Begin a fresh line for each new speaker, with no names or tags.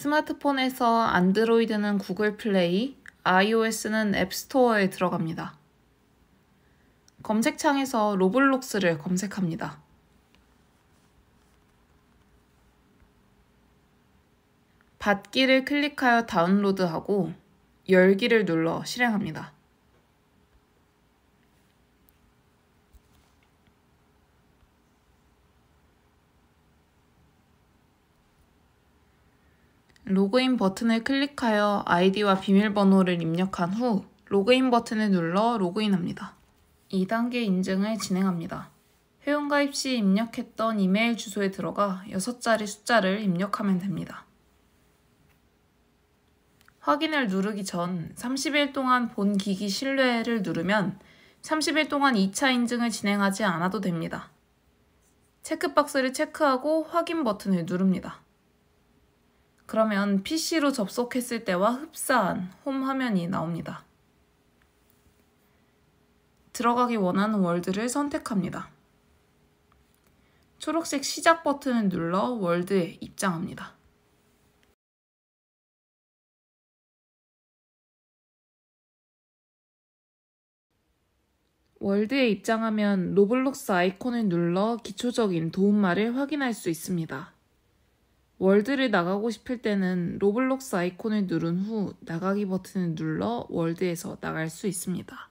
스마트폰에서 안드로이드는 구글 플레이, iOS는 앱스토어에 들어갑니다. 검색창에서 로블록스를 검색합니다. 받기를 클릭하여 다운로드하고 열기를 눌러 실행합니다. 로그인 버튼을 클릭하여 아이디와 비밀번호를 입력한 후 로그인 버튼을 눌러 로그인합니다. 2단계 인증을 진행합니다. 회원가입 시 입력했던 이메일 주소에 들어가 6자리 숫자를 입력하면 됩니다. 확인을 누르기 전 30일 동안 본 기기 신뢰를 누르면 30일 동안 2차 인증을 진행하지 않아도 됩니다. 체크박스를 체크하고 확인 버튼을 누릅니다. 그러면 PC로 접속했을 때와 흡사한 홈 화면이 나옵니다. 들어가기 원하는 월드를 선택합니다. 초록색 시작 버튼을 눌러 월드에 입장합니다. 월드에 입장하면 로블록스 아이콘을 눌러 기초적인 도움말을 확인할 수 있습니다. 월드를 나가고 싶을 때는 로블록스 아이콘을 누른 후 나가기 버튼을 눌러 월드에서 나갈 수 있습니다.